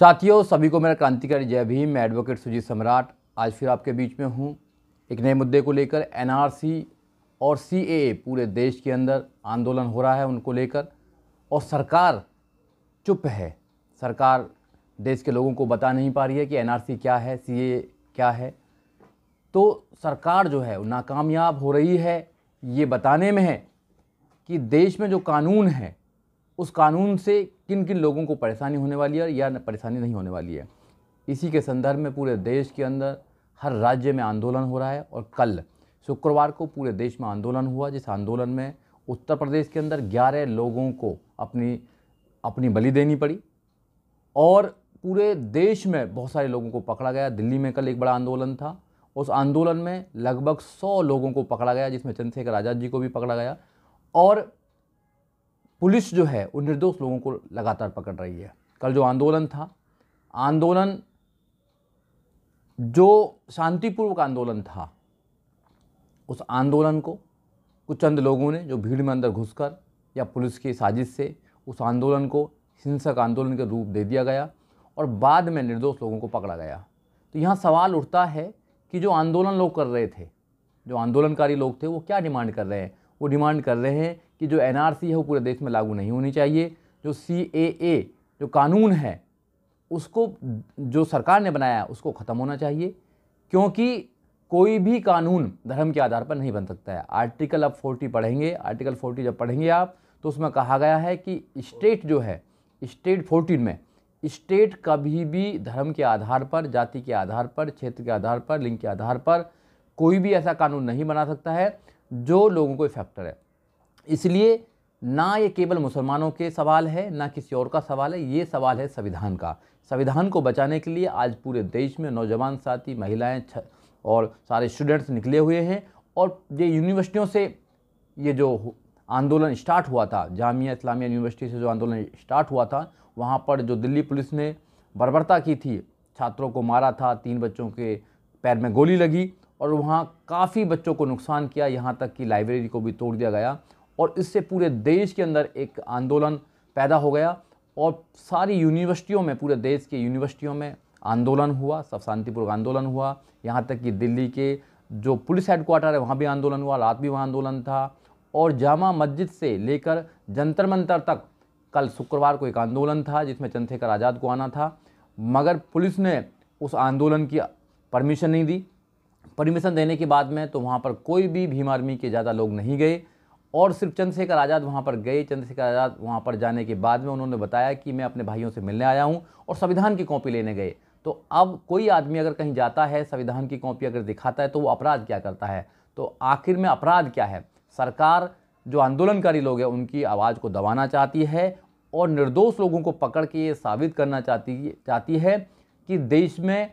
साथियों सभी को मेरा क्रांतिकारी जय भीम मैं एडवोकेट सुजीत सम्राट आज फिर आपके बीच में हूँ एक नए मुद्दे को लेकर एनआरसी और सीएए पूरे देश के अंदर आंदोलन हो रहा है उनको लेकर और सरकार चुप है सरकार देश के लोगों को बता नहीं पा रही है कि एनआरसी क्या है सीएए क्या है तो सरकार जो है नाकामयाब हो रही है ये बताने में है कि देश में जो कानून है उस कानून से किन किन लोगों को परेशानी होने वाली है या परेशानी नहीं होने वाली है इसी के संदर्भ में पूरे देश के अंदर हर राज्य में आंदोलन हो रहा है और कल शुक्रवार को पूरे देश में आंदोलन हुआ जिस आंदोलन में उत्तर प्रदेश के अंदर ग्यारह लोगों को अपनी अपनी बलि देनी पड़ी और पूरे देश में बहुत सारे लोगों को पकड़ा गया दिल्ली में कल एक बड़ा आंदोलन था उस आंदोलन में लगभग सौ लोगों को पकड़ा गया जिसमें चंद्रशेखर आज़ाद जी को भी पकड़ा गया और पुलिस जो है वो निर्दोष लोगों को लगातार पकड़ रही है कल जो आंदोलन था आंदोलन जो शांतिपूर्वक आंदोलन था उस आंदोलन को कुछ चंद लोगों ने जो भीड़ में अंदर घुसकर या पुलिस की साजिश से उस आंदोलन को हिंसक आंदोलन के रूप दे दिया गया और बाद में निर्दोष लोगों को पकड़ा गया तो यहाँ सवाल उठता है कि जो आंदोलन लोग कर रहे थे जो आंदोलनकारी लोग थे वो क्या डिमांड कर रहे हैं वो डिमांड कर रहे हैं कि जो एन है वो पूरे देश में लागू नहीं होनी चाहिए जो सी जो कानून है उसको जो सरकार ने बनाया उसको ख़त्म होना चाहिए क्योंकि कोई भी कानून धर्म के आधार पर नहीं बन सकता है आर्टिकल आप फोर्टी पढ़ेंगे आर्टिकल फोर्टी जब पढ़ेंगे आप तो उसमें कहा गया है कि स्टेट जो है स्टेट फोर्टीन में स्टेट कभी भी धर्म के आधार पर जाति के आधार पर क्षेत्र के आधार पर लिंग के आधार पर कोई भी ऐसा कानून नहीं बना सकता है जो लोगों को इफेक्ट है इसलिए ना ये केवल मुसलमानों के सवाल है ना किसी और का सवाल है ये सवाल है संविधान का संविधान को बचाने के लिए आज पूरे देश में नौजवान साथी महिलाएं और सारे स्टूडेंट्स निकले हुए हैं और ये यूनिवर्सिटियों से ये जो आंदोलन स्टार्ट हुआ था जामिया इस्लामिया यूनिवर्सिटी से जो आंदोलन स्टार्ट हुआ था वहाँ पर जो दिल्ली पुलिस ने बर्बरता की थी छात्रों को मारा था तीन बच्चों के पैर में गोली लगी और वहाँ काफ़ी बच्चों को नुकसान किया यहाँ तक कि लाइब्रेरी को भी तोड़ दिया गया और इससे पूरे देश के अंदर एक आंदोलन पैदा हो गया और सारी यूनिवर्सिटियों में पूरे देश के यूनिवर्सिटियों में आंदोलन हुआ सब शांतिपूर्वक आंदोलन हुआ यहाँ तक कि दिल्ली के जो पुलिस हेडक्वार्टर है वहाँ भी आंदोलन हुआ रात भी वहाँ आंदोलन था और जामा मस्जिद से लेकर जंतर मंतर तक कल शुक्रवार को एक आंदोलन था जिसमें चंद्रशेखर आज़ाद को आना था मगर पुलिस ने उस आंदोलन की परमिशन नहीं दी परमिशन देने के बाद में तो वहाँ पर कोई भी भीम आर्मी के ज़्यादा लोग नहीं गए और सिर्फ चंद्रशेखर आज़ाद वहाँ पर गए चंद्रशेखर आज़ाद वहाँ पर जाने के बाद में उन्होंने बताया कि मैं अपने भाइयों से मिलने आया हूँ और संविधान की कॉपी लेने गए तो अब कोई आदमी अगर कहीं जाता है संविधान की कॉपी अगर दिखाता है तो वो अपराध क्या करता है तो आखिर में अपराध क्या है सरकार जो आंदोलनकारी लोग हैं उनकी आवाज़ को दबाना चाहती है और निर्दोष लोगों को पकड़ के ये साबित करना चाहती चाहती है कि देश में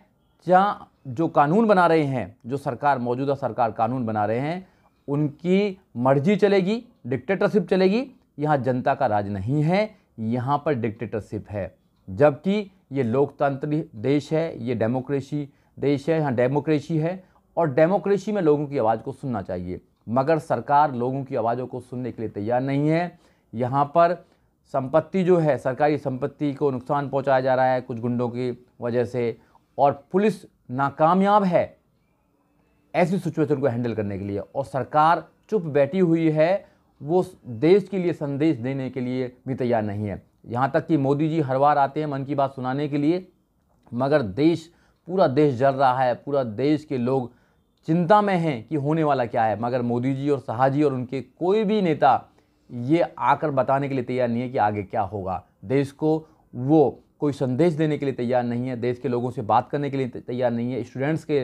जहाँ जो कानून बना रहे हैं जो सरकार मौजूदा सरकार कानून बना रहे हैं उनकी मर्जी चलेगी डिक्टेटरशिप चलेगी यहाँ जनता का राज नहीं है यहाँ पर डिक्टेटरशिप है जबकि ये लोकतांत्रिक देश है ये डेमोक्रेसी देश है यहाँ डेमोक्रेसी है और डेमोक्रेसी में लोगों की आवाज़ को सुनना चाहिए मगर सरकार लोगों की आवाज़ों को सुनने के लिए तैयार नहीं है यहाँ पर संपत्ति जो है सरकारी संपत्ति को नुकसान पहुँचाया जा रहा है कुछ गुंडों की वजह से और पुलिस नाकामयाब है ऐसी सिचुएशन को हैंडल करने के लिए और सरकार चुप बैठी हुई है वो देश के लिए संदेश देने के लिए भी तैयार नहीं है यहाँ तक कि मोदी जी हर बार आते हैं मन की बात सुनाने के लिए मगर देश पूरा देश जल रहा है पूरा देश के लोग चिंता में हैं कि होने वाला क्या है मगर मोदी जी और शाह जी और उनके कोई भी नेता ये आकर बताने के लिए तैयार नहीं है कि आगे क्या होगा देश को वो कोई संदेश देने के लिए तैयार नहीं है देश के लोगों से बात करने के लिए तैयार नहीं है स्टूडेंट्स के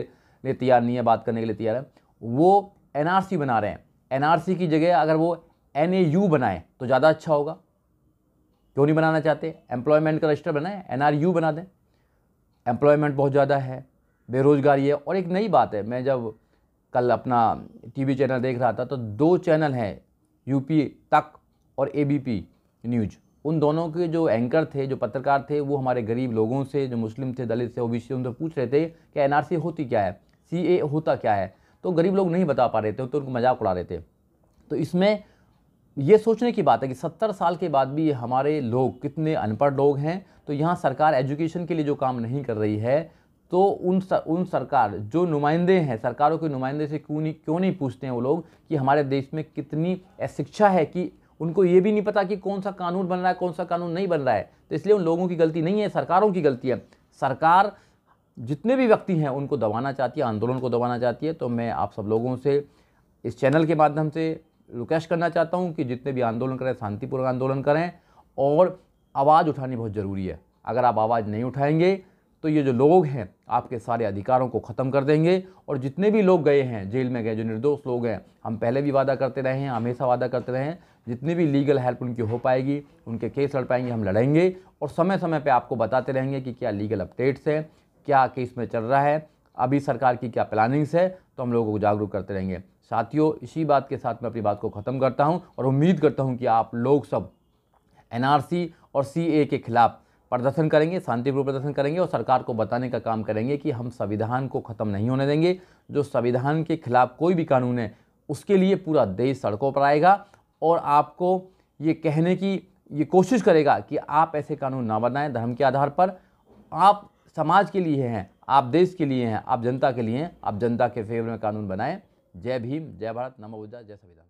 लिए तैयार नहीं है बात करने के लिए तैयार है वो एन बना रहे हैं एन की जगह अगर वो एन ए यू बनाएं तो ज़्यादा अच्छा होगा क्यों नहीं बनाना चाहते एम्प्लॉयमेंट का रजिस्टर बनाए एन आर यू बना दें एम्प्लॉयमेंट बहुत ज़्यादा है बेरोज़गारी है और एक नई बात है मैं जब कल अपना टीवी चैनल देख रहा था तो दो चैनल हैं यूपी तक और एबीपी न्यूज उन दोनों के जो एंकर थे जो पत्रकार थे वो हमारे गरीब लोगों से जो मुस्लिम थे दलित थे ओबीसी उनसे पूछ रहे थे कि एनआरसी होती क्या है सी होता क्या है तो गरीब लोग नहीं बता पा रहे थे तो उनको मजाक उड़ा रहे थे तो इसमें ये सोचने की बात है कि सत्तर साल के बाद भी हमारे लोग कितने अनपढ़ लोग हैं तो यहाँ सरकार एजुकेशन के लिए जो काम नहीं कर रही है तो उन सर, उन सरकार जो नुमाइंदे हैं सरकारों के नुमाइंदे से क्यों नहीं क्यों नहीं पूछते हैं वो लोग कि हमारे देश में कितनी शिक्षा है कि उनको ये भी नहीं पता कि कौन सा कानून बन रहा है कौन सा कानून नहीं बन रहा है तो इसलिए उन लोगों की गलती नहीं है सरकारों की गलती है सरकार जितने भी व्यक्ति हैं उनको दबाना चाहती है आंदोलन को दबाना चाहती है तो मैं आप सब लोगों से इस चैनल के माध्यम से रिक्वेस्ट करना चाहता हूँ कि जितने भी आंदोलन करें शांतिपूर्वक आंदोलन करें और आवाज़ उठानी बहुत ज़रूरी है अगर आप आवाज़ नहीं उठाएंगे तो ये जो लोग हैं आपके सारे अधिकारों को ख़त्म कर देंगे और जितने भी लोग गए हैं जेल में गए जो निर्दोष लोग हैं हम पहले भी वादा करते रहे हैं हमेशा वादा करते रहे हैं जितनी भी लीगल हेल्प उनकी हो पाएगी उनके केस लड़ पाएंगे हम लड़ेंगे और समय समय पे आपको बताते रहेंगे कि क्या लीगल अपडेट्स हैं क्या केस में चल रहा है अभी सरकार की क्या प्लानिंग्स है तो हम लोगों को जागरूक करते रहेंगे साथियों इसी बात के साथ मैं अपनी बात को ख़त्म करता हूँ और उम्मीद करता हूँ कि आप लोग सब एनआरसी और सीए के खिलाफ़ प्रदर्शन करेंगे शांतिपूर्ण प्रदर्शन करेंगे और सरकार को बताने का काम करेंगे कि हम संविधान को ख़त्म नहीं होने देंगे जो संविधान के खिलाफ कोई भी कानून है उसके लिए पूरा देश सड़कों पर आएगा और आपको ये कहने की ये कोशिश करेगा कि आप ऐसे कानून ना बनाएं धर्म के आधार पर आप समाज के लिए हैं आप देश के लिए हैं आप जनता के लिए हैं आप जनता के फेवर में कानून बनाएं जय भीम जय भारत नमो ऊर्जा जय संविधान